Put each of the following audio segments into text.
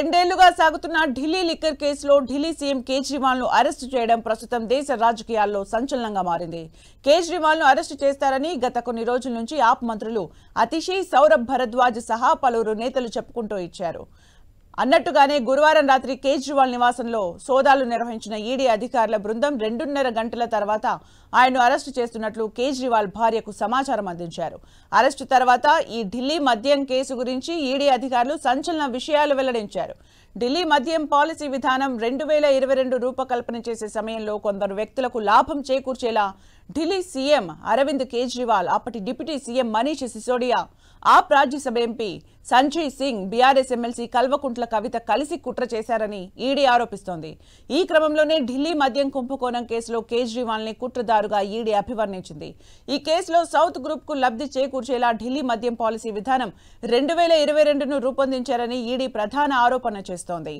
రెండేళ్లుగా సాగుతున్న ఢిల్లీ లిక్కర్ కేసులో ఢిల్లీ సీఎం కేజ్రీవాల్ ను అరెస్టు చేయడం ప్రస్తుతం దేశ రాజకీయాల్లో సంచలనంగా మారింది కేజ్రీవాల్ ను అరెస్టు చేస్తారని గత కొన్ని రోజుల నుంచి ఆప్ మంత్రులు అతిషి సౌరభ్ భరద్వాజ్ సహా పలువురు నేతలు చెప్పుకుంటూ ఇచ్చారు అన్నట్టుగానే గురువారం రాత్రి కేజ్రీవాల్ నివాసంలో సోదాలు నిర్వహించిన ఈడీ అధికారుల బృందం రెండున్నర గంటల తర్వాత ఆయన్ను అరెస్టు చేస్తున్నట్లు కేజ్రీవాల్ భార్యకు సమాచారం అందించారు అరెస్టు తర్వాత ఈ ఢిల్లీ మద్యం కేసు గురించి ఈడీ అధికారులు సంచలన విషయాలు వెల్లడించారు ఢిల్లీ మద్యం పాలసీ విధానం రెండు వేల ఇరవై రెండు రూపకల్పన చేసే సమయంలో కొందరు వ్యక్తులకు లాభం చేకూర్చేలా ఢిల్లీ సీఎం అరవింద్ కేజ్రీవాల్ అప్పటి డిప్యూటీ సీఎం మనీష్ సిసోడియా ఆ Rajya Sabha MP Sanjay Singh BRS MLC Kalvakuntla Kavitha కలిసి కుట్ర చేశారని ఈడీ ఆరోపిస్తోంది ఈ క్రమంలోనే ఢిల్లీ మద్యం కుంభకోణం కేసులో కేజ్రీవాల్ ని కుట్రదారుగా ఈడీ అభివర్ణించింది ఈ కేసులో సౌత్ గ్రూప్ కు లబ్ధి చేకూర్చేలా ఢిల్లీ మద్యం పాలసీ విధానం రెండు వేల ఇరవై రెండును రూపొందించారని ఈడీ ప్రధాన ఆరోపణ చేస్తుంది చేస్తోంది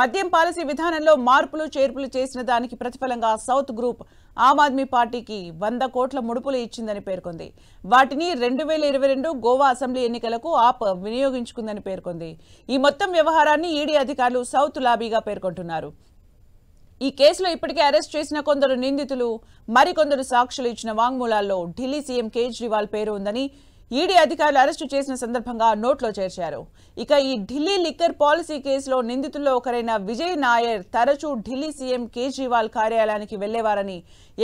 మద్యం పాలసీ విధానంలో మార్పులు చేర్పులు చేసిన దానికి ప్రతిఫలంగా సౌత్ గ్రూప్ ఆమ్ ఆద్మీ పార్టీకి వంద కోట్ల ముడుపులు ఇచ్చిందని పేర్కొంది వాటిని రెండు వేల ఇరవై రెండు గోవా అసెంబ్లీ ఎన్నికలకు ఆప్ వినియోగించుకుందని పేర్కొంది ఈ మొత్తం వ్యవహారాన్ని ఈడీ అధికారులు సౌత్ లాబీగా పేర్కొంటున్నారు ఈ కేసులో ఇప్పటికే అరెస్ట్ చేసిన కొందరు నిందితులు మరికొందరు సాక్షులు ఇచ్చిన వాంగ్మూలాల్లో ఢిల్లీ సీఎం కేజ్రీవాల్ పేరు ఉందని ఈడీ అధికారులు అరెస్టు చేసిన సందర్భంగా నోట్లో చేర్చారు ఇక ఈ ఢిల్లీ లిక్కర్ పాలసీ కేసులో నిందితుల్లో ఒకరైన విజయ్ నాయర్ తరచూ ఢిల్లీ సీఎం కేజ్రీవాల్ కార్యాలయానికి వెళ్లేవారని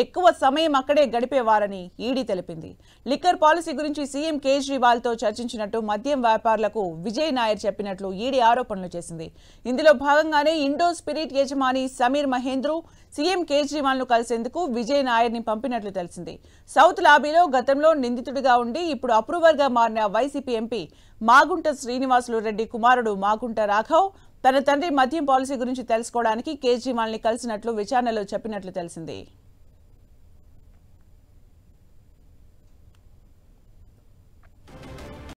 ఎక్కువ సమయం అక్కడే గడిపేవారని ఈడీ తెలిపింది లిక్కర్ పాలసీ గురించి సీఎం కేజ్రీవాల్తో చర్చించినట్టు మద్యం వ్యాపారులకు విజయ్ నాయర్ చెప్పినట్లు ఈడీ ఆరోపణలు చేసింది ఇందులో భాగంగానే ఇండో స్పిరిట్ యజమాని సమీర్ మహేంద్రు సీఎం కేజ్రీవాల్ను కలిసేందుకు విజయ్ నాయర్ని పంపినట్లు తెలిసింది సౌత్ లాబీలో గతంలో నిందితుడిగా ఉండి ఇప్పుడు అప్రూవ్ గా మారిన వైసీపీ ఎంపీ మాగుంట శ్రీనివాసులు రెడ్డి కుమారుడు మాగుంట రాఘవ్ తన తండ్రి మద్యం పాలసీ గురించి తెలుసుకోవడానికి ని కలిసినట్లు విచారణలో చెప్పినట్లు తెలిసింది